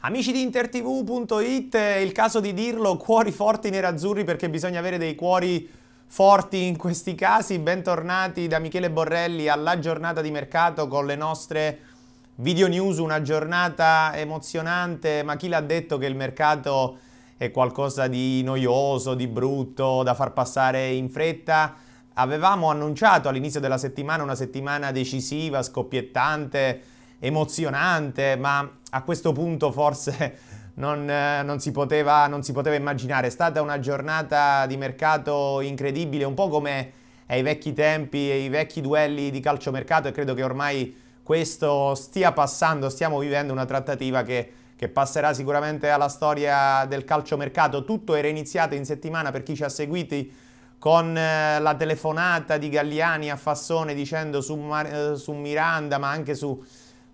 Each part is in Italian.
Amici di intertv.it, è il caso di dirlo, cuori forti nerazzurri perché bisogna avere dei cuori forti in questi casi. Bentornati da Michele Borrelli alla giornata di mercato con le nostre video news, una giornata emozionante, ma chi l'ha detto che il mercato è qualcosa di noioso, di brutto, da far passare in fretta? Avevamo annunciato all'inizio della settimana una settimana decisiva, scoppiettante, emozionante, ma a questo punto forse non, eh, non, si poteva, non si poteva immaginare. È stata una giornata di mercato incredibile, un po' come ai vecchi tempi, ai vecchi duelli di calciomercato e credo che ormai questo stia passando, stiamo vivendo una trattativa che, che passerà sicuramente alla storia del calciomercato. Tutto era iniziato in settimana per chi ci ha seguiti con eh, la telefonata di Galliani a Fassone dicendo su, Mar- eh, su Miranda ma anche su,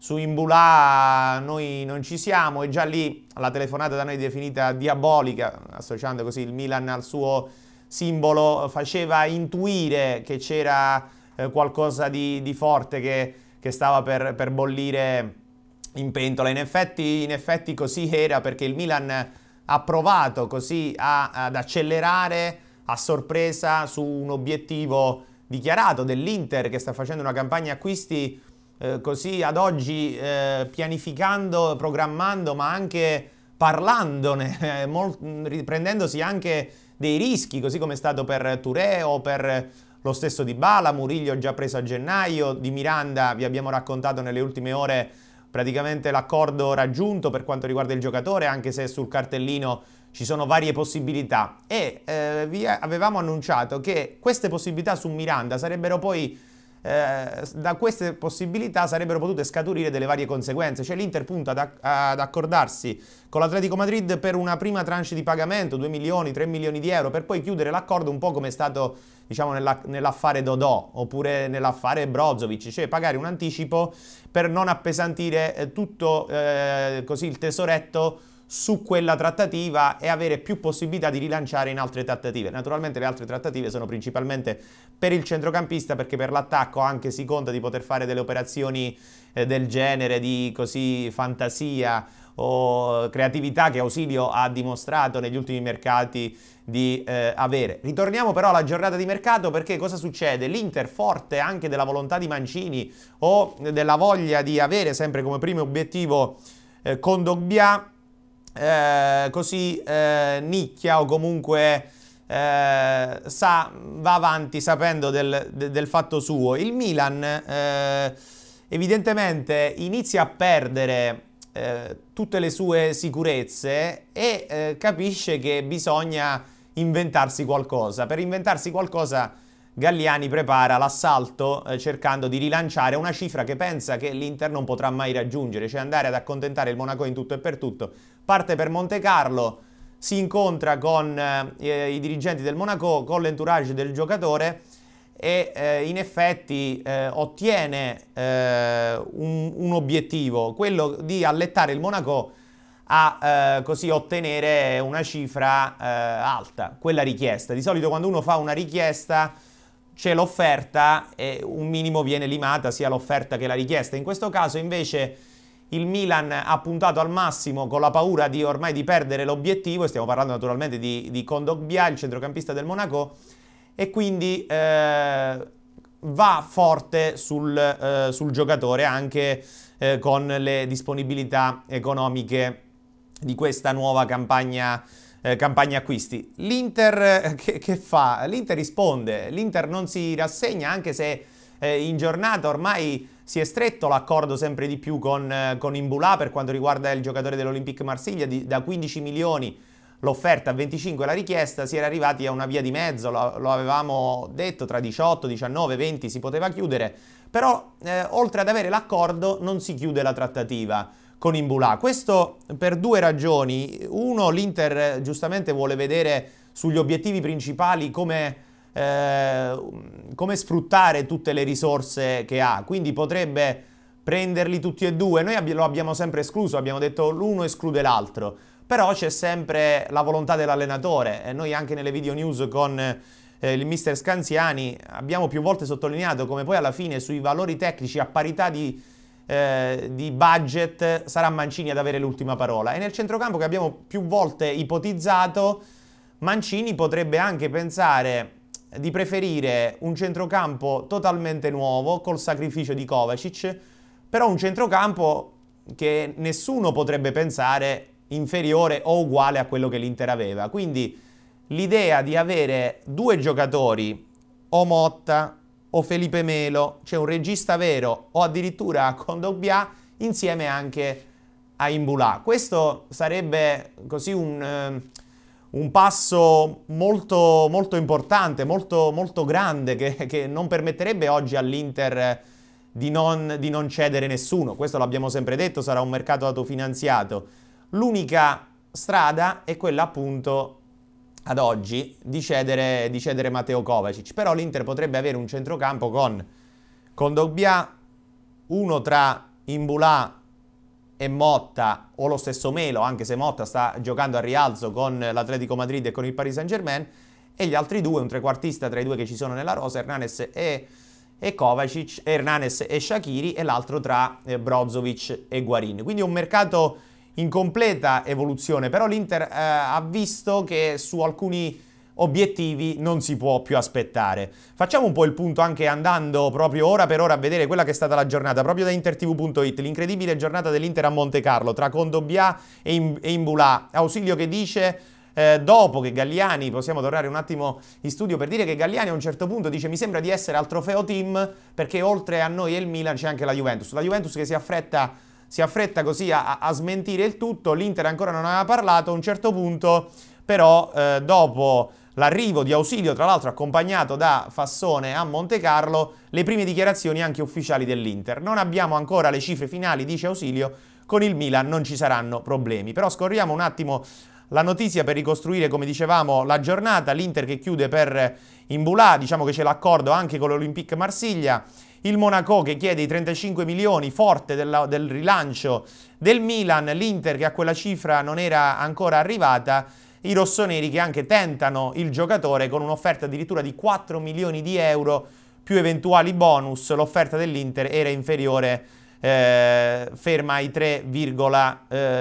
su Imbulà noi non ci siamo e già lì la telefonata da noi definita diabolica, associando così il Milan al suo simbolo, faceva intuire che c'era eh, qualcosa di, di forte che, che, stava per, per bollire in pentola. In effetti, in effetti, così era perché il Milan ha provato così a, ad accelerare a sorpresa su un obiettivo dichiarato dell'Inter che sta facendo una campagna acquisti eh, così ad oggi eh, pianificando, programmando, ma anche parlandone, eh, riprendendosi anche dei rischi, così come è stato per Touré o per lo stesso di Bala, Murillo già preso a gennaio, di Miranda vi abbiamo raccontato nelle ultime ore praticamente l'accordo raggiunto per quanto riguarda il giocatore, anche se sul cartellino ci sono varie possibilità e eh, vi avevamo annunciato che queste possibilità su Miranda sarebbero poi eh, da queste possibilità sarebbero potute scaturire delle varie conseguenze, cioè l'Inter punta ad, ad accordarsi con l'Atletico Madrid per una prima tranche di pagamento, 2 milioni, 3 milioni di euro, per poi chiudere l'accordo un po' come è stato diciamo, nella, nell'affare Dodò oppure nell'affare Brozovic, cioè pagare un anticipo per non appesantire eh, tutto eh, così il tesoretto su quella trattativa e avere più possibilità di rilanciare in altre trattative. Naturalmente le altre trattative sono principalmente per il centrocampista perché per l'attacco anche si conta di poter fare delle operazioni eh, del genere di così fantasia o creatività che Ausilio ha dimostrato negli ultimi mercati di eh, avere. Ritorniamo però alla giornata di mercato perché cosa succede? L'Inter forte anche della volontà di Mancini o della voglia di avere sempre come primo obiettivo eh, Condogbia eh, così eh, nicchia o comunque eh, sa, va avanti sapendo del, del, fatto suo. Il Milan eh, evidentemente inizia a perdere eh, tutte le sue sicurezze e capisce che bisogna inventarsi qualcosa. Per inventarsi qualcosa Galliani prepara l'assalto eh, cercando di rilanciare una cifra che pensa che l'Inter non potrà mai raggiungere, cioè andare ad accontentare il Monaco in tutto e per tutto. Parte per Monte Carlo, si incontra con eh, i dirigenti del Monaco, con l'entourage del giocatore e eh, in effetti eh, ottiene eh, un, un obiettivo, quello di allettare il Monaco a eh, così ottenere una cifra eh, alta, quella richiesta. Di solito quando uno fa una richiesta c'è l'offerta e un minimo viene limata sia l'offerta che la richiesta. In questo caso invece il Milan ha puntato al massimo con la paura di ormai di perdere l'obiettivo, stiamo parlando naturalmente di, di Kondogbia, il centrocampista del Monaco, e quindi eh, va forte sul, eh, sul giocatore anche eh, con le disponibilità economiche di questa nuova campagna eh, campagne acquisti. L'Inter eh, che, che, fa? L'Inter risponde, l'Inter non si rassegna anche se eh, in giornata ormai si è stretto l'accordo sempre di più con, eh, con Imbulà per quanto riguarda il giocatore dell'Olympique Marsiglia di, da 15 milioni l'offerta a 25 la richiesta, si era arrivati a una via di mezzo, lo, lo avevamo detto, tra 18, 19, 20 si poteva chiudere, però eh, oltre ad avere l'accordo non si chiude la trattativa con Imbulà. Questo per due ragioni. Uno, l'Inter eh, giustamente vuole vedere sugli obiettivi principali come, eh, come sfruttare tutte le risorse che ha, quindi potrebbe prenderli tutti e due. Noi lo abbiamo sempre escluso, abbiamo detto l'uno esclude l'altro, però c'è sempre la volontà dell'allenatore e noi anche nelle video news con eh, il mister Scanziani abbiamo più volte sottolineato come poi alla fine sui valori tecnici a parità di eh, di budget sarà Mancini ad avere l'ultima parola. E nel centrocampo che abbiamo più volte ipotizzato, Mancini potrebbe anche pensare di preferire un centrocampo totalmente nuovo col sacrificio di Kovacic, però un centrocampo che nessuno potrebbe pensare inferiore o uguale a quello che l'Inter aveva. Quindi l'idea di avere due giocatori, o Motta o Felipe Melo, cioè un regista vero, o addirittura Condobbia insieme anche a Imbulà. Questo sarebbe così un, eh, un passo molto, molto importante, molto, molto grande, che, che, non permetterebbe oggi all'Inter di non, di non cedere nessuno. Questo l'abbiamo sempre detto, sarà un mercato autofinanziato. L'unica strada è quella appunto ad oggi di cedere, di cedere Matteo Kovacic, però l'Inter potrebbe avere un centrocampo con Condogbia, uno tra Imbulà e Motta o lo stesso Melo, anche se Motta sta giocando a rialzo con l'Atletico Madrid e con il Paris Saint-Germain e gli altri due, un trequartista tra i due che ci sono nella rosa, Hernanes e, e Kovacic, Hernanes e Shakiri e l'altro tra eh, Brozovic e Guarini. Quindi un mercato in completa evoluzione, però l'Inter eh, ha visto che su alcuni obiettivi non si può più aspettare. Facciamo un po' il punto anche andando proprio ora per ora a vedere quella che è stata la giornata, proprio da intertv.it, l'incredibile giornata dell'Inter a Monte Carlo tra Condobia e, In- e Imbulà. Ausilio che dice... Eh, dopo che Galliani, possiamo tornare un attimo in studio per dire che Galliani a un certo punto dice mi sembra di essere al trofeo team perché oltre a noi e il Milan c'è anche la Juventus, la Juventus che si affretta si affretta così a, a smentire il tutto, l'Inter ancora non aveva parlato, a un certo punto però eh, dopo l'arrivo di Ausilio, tra l'altro accompagnato da Fassone a Monte Carlo, le prime dichiarazioni anche ufficiali dell'Inter. Non abbiamo ancora le cifre finali, dice Ausilio, con il Milan non ci saranno problemi. Però scorriamo un attimo la notizia per ricostruire, come dicevamo, la giornata, l'Inter che chiude per Imbulà, diciamo che c'è l'accordo anche con l'Olympique Marsiglia, il Monaco che chiede i 35 milioni, forte della, del rilancio del Milan, l'Inter che a quella cifra non era ancora arrivata, i rossoneri che anche tentano il giocatore con un'offerta addirittura di 4 milioni di euro più eventuali bonus, l'offerta dell'Inter era inferiore eh, ferma ai 3,5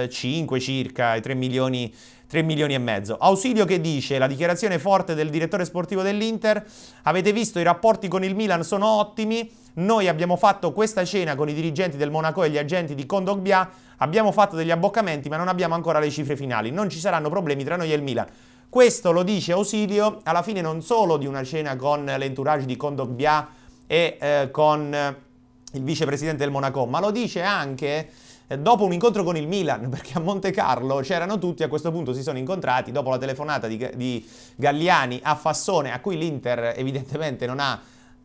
eh, circa, ai 3 milioni 3 milioni e mezzo. Ausilio che dice, la dichiarazione forte del direttore sportivo dell'Inter, avete visto i rapporti con il Milan sono ottimi, noi abbiamo fatto questa cena con i dirigenti del Monaco e gli agenti di Condogbia, abbiamo fatto degli abboccamenti ma non abbiamo ancora le cifre finali, non ci saranno problemi tra noi e il Milan. Questo lo dice Ausilio alla fine non solo di una cena con l'entourage di Condogbia e eh, con il vicepresidente del Monaco, ma lo dice anche dopo un incontro con il Milan, perché a Monte Carlo c'erano tutti, a questo punto si sono incontrati, dopo la telefonata di, di Galliani a Fassone, a cui l'Inter evidentemente non ha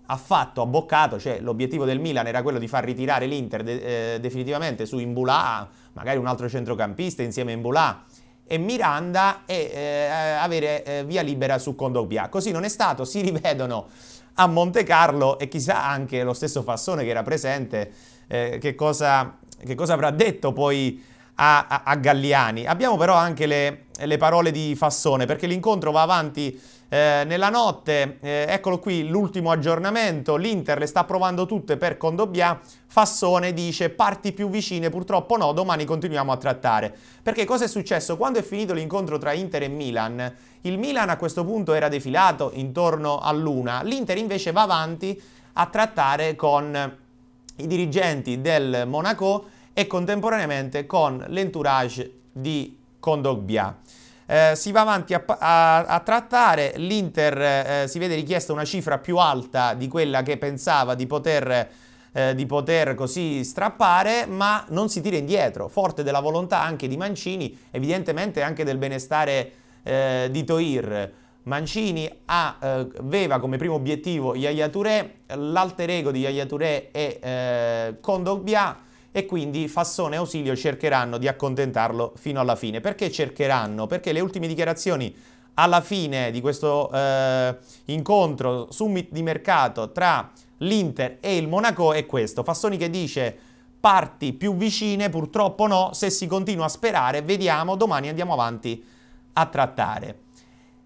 affatto abboccato, cioè l'obiettivo del Milan era quello di far ritirare l'Inter de- eh, definitivamente su Imbulà, magari un altro centrocampista insieme a Imbulà e Miranda e eh, avere eh, via libera su Condopia. Così non è stato, si rivedono a Monte Carlo e chissà anche lo stesso Fassone che era presente eh, che cosa che cosa avrà detto poi a, a, a Galliani. Abbiamo però anche le, le, parole di Fassone perché l'incontro va avanti eh, nella notte. Eh, eccolo qui l'ultimo aggiornamento. L'Inter le sta provando tutte per Condobbia. Fassone dice parti più vicine, purtroppo no, domani continuiamo a trattare. Perché cosa è successo? Quando è finito l'incontro tra Inter e Milan, il Milan a questo punto era defilato intorno all'una, l'Inter invece va avanti a trattare con i dirigenti del Monaco e contemporaneamente con l'entourage di Condogbia. Eh, si va avanti a, a, a trattare, l'Inter eh, si vede richiesta una cifra più alta di quella che pensava di poter, eh, di poter così strappare, ma non si tira indietro, forte della volontà anche di Mancini, evidentemente anche del benestare eh, di Toir. Mancini ha, eh, aveva come primo obiettivo Yaya Touré, l'alter ego di Yaya Touré è eh, Condogbia e quindi Fassone e Ausilio cercheranno di accontentarlo fino alla fine. Perché cercheranno? Perché le ultime dichiarazioni alla fine di questo eh, incontro, summit di mercato tra l'Inter e il Monaco è questo. Fassoni che dice parti più vicine, purtroppo no, se si continua a sperare, vediamo, domani andiamo avanti a trattare.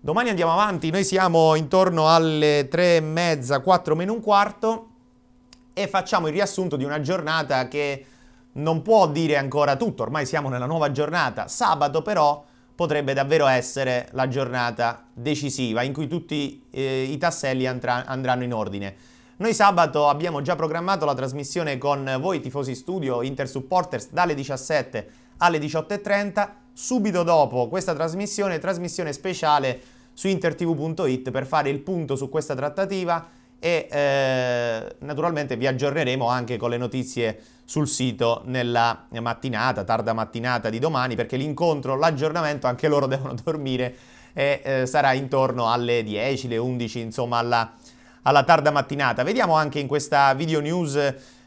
Domani andiamo avanti, noi siamo intorno alle tre e mezza, quattro meno un quarto e facciamo il riassunto di una giornata che non può dire ancora tutto, ormai siamo nella nuova giornata. Sabato però potrebbe davvero essere la giornata decisiva in cui tutti eh, i tasselli andrà, andranno in ordine. Noi sabato abbiamo già programmato la trasmissione con voi tifosi studio Inter Supporters dalle 17 alle 18.30 subito dopo questa trasmissione, trasmissione speciale su intertv.it per fare il punto su questa trattativa e eh, naturalmente vi aggiorneremo anche con le notizie sul sito nella mattinata, tarda mattinata di domani perché l'incontro, l'aggiornamento anche loro devono dormire e eh, sarà intorno alle 10, le 11 insomma alla, alla tarda mattinata. Vediamo anche in questa video news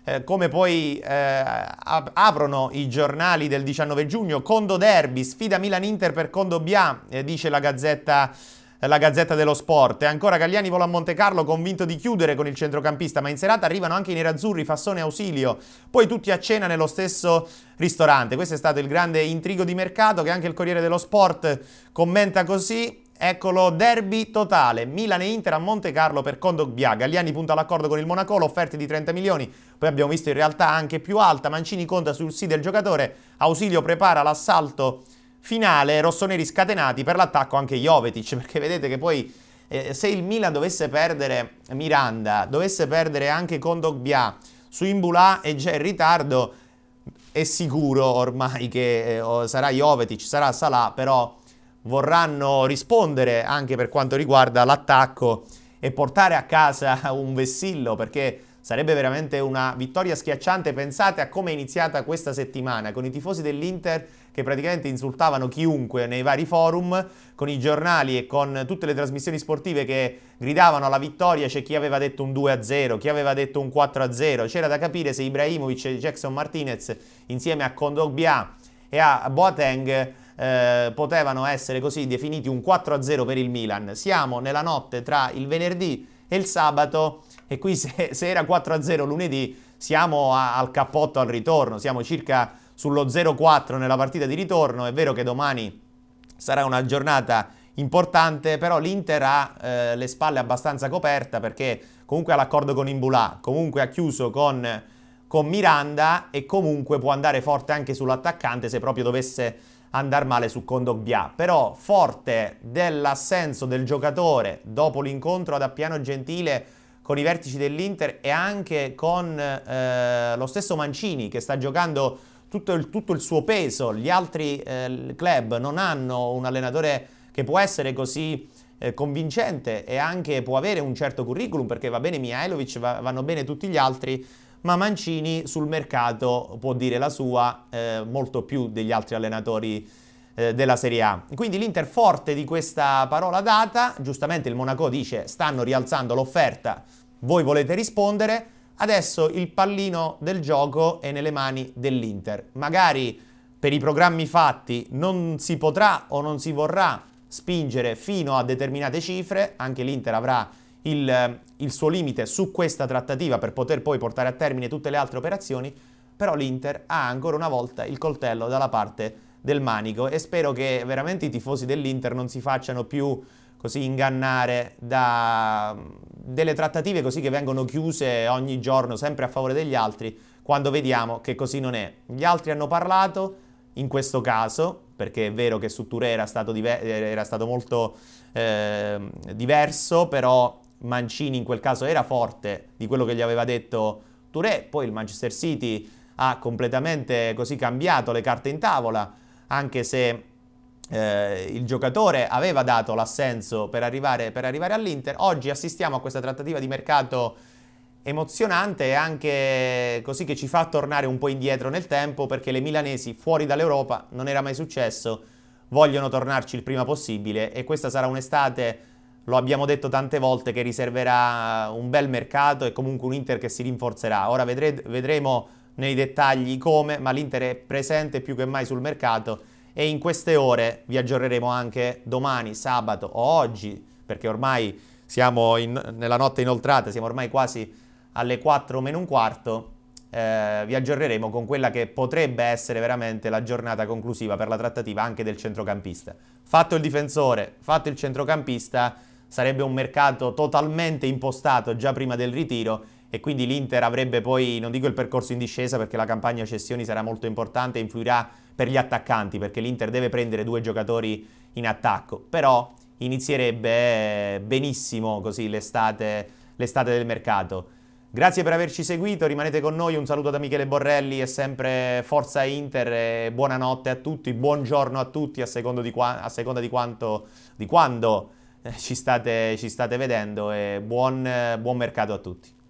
eh, come poi eh, ap- aprono i giornali del 19 giugno, Condo Derby, sfida Milan-Inter per Condo Bia, eh, dice la Gazzetta eh, la Gazzetta dello Sport. E ancora Gagliani vola a Monte Carlo convinto di chiudere con il centrocampista, ma in serata arrivano anche i nerazzurri, Fassone e Ausilio. Poi tutti a cena nello stesso ristorante. Questo è stato il grande intrigo di mercato che anche il Corriere dello Sport commenta così. Eccolo, derby totale, Milan e Inter a Monte Carlo per Condogbia, Galliani punta all'accordo con il Monaco, l'offerta di 30 milioni, poi abbiamo visto in realtà anche più alta, Mancini conta sul sì del giocatore, Ausilio prepara l'assalto finale, rossoneri scatenati per l'attacco anche Jovetic, perché vedete che poi eh, se il Milan dovesse perdere Miranda, dovesse perdere anche Condogbia, su Imbulà e già in ritardo, è sicuro ormai che eh, sarà Jovetic, sarà Salah, però vorranno rispondere anche per quanto riguarda l'attacco e portare a casa un vessillo perché sarebbe veramente una vittoria schiacciante. Pensate a come è iniziata questa settimana con i tifosi dell'Inter che praticamente insultavano chiunque nei vari forum, con i giornali e con tutte le trasmissioni sportive che gridavano alla vittoria, c'è chi aveva detto un 2-0, chi aveva detto un 4-0, c'era da capire se Ibrahimovic e Jackson Martinez insieme a Kondogbia e a Boateng eh, potevano essere così definiti un 4-0 per il Milan. Siamo nella notte tra il venerdì e il sabato e qui se, se era 4-0 lunedì siamo a, al cappotto al ritorno, siamo circa sullo 0-4 nella partita di ritorno, è vero che domani sarà una giornata importante, però l'Inter ha eh, le spalle abbastanza coperte perché comunque ha l'accordo con Imbulà, comunque ha chiuso con, con Miranda e comunque può andare forte anche sull'attaccante se proprio dovesse andare male su Condogbia, però forte dell'assenso del giocatore dopo l'incontro ad Appiano Gentile con i vertici dell'Inter e anche con eh, lo stesso Mancini che sta giocando tutto il, tutto il suo peso, gli altri eh, club non hanno un allenatore che può essere così eh, convincente e anche può avere un certo curriculum perché va bene Mihailovic, va, vanno bene tutti gli altri, ma Mancini sul mercato può dire la sua eh, molto più degli altri allenatori eh, della Serie A. Quindi l'Inter forte di questa parola data, giustamente il Monaco dice stanno rialzando l'offerta, voi volete rispondere, adesso il pallino del gioco è nelle mani dell'Inter. Magari per i programmi fatti non si potrà o non si vorrà spingere fino a determinate cifre, anche l'Inter avrà il, eh, il suo limite su questa trattativa per poter poi portare a termine tutte le altre operazioni, però l'Inter ha ancora una volta il coltello dalla parte del manico e spero che veramente i tifosi dell'Inter non si facciano più così ingannare da mm, delle trattative così che vengono chiuse ogni giorno sempre a favore degli altri quando vediamo che così non è. Gli altri hanno parlato in questo caso perché è vero che su Touré era stato, era stato molto eh, diverso però Mancini in quel caso era forte di quello che gli aveva detto Touré, poi il Manchester City ha completamente così cambiato le carte in tavola, anche se eh, il giocatore aveva dato l'assenso per arrivare, per arrivare all'Inter, oggi assistiamo a questa trattativa di mercato emozionante e anche così che ci fa tornare un po' indietro nel tempo perché le milanesi fuori dall'Europa non era mai successo, vogliono tornarci il prima possibile e questa sarà un'estate lo abbiamo detto tante volte che riserverà un bel mercato e comunque un Inter che si rinforzerà. Ora vedre- vedremo nei dettagli come, ma l'Inter è presente più che mai sul mercato e in queste ore vi aggiorneremo anche domani, sabato o oggi, perché ormai siamo in, nella notte inoltrata, siamo ormai quasi alle 4 meno un quarto, eh, vi aggiorneremo con quella che potrebbe essere veramente la giornata conclusiva per la trattativa anche del centrocampista. Fatto il difensore, fatto il centrocampista, sarebbe un mercato totalmente impostato già prima del ritiro e quindi l'Inter avrebbe poi, non dico il percorso in discesa perché la campagna cessioni sarà molto importante e influirà per gli attaccanti perché l'Inter deve prendere due giocatori in attacco, però inizierebbe eh, benissimo così l'estate, l'estate del mercato. Grazie per averci seguito, rimanete con noi, un saluto da Michele Borrelli e sempre Forza Inter, buonanotte a tutti, buongiorno a tutti a seconda di, qua- a seconda di quanto, di quando ci state, ci state vedendo e buon, buon mercato a tutti.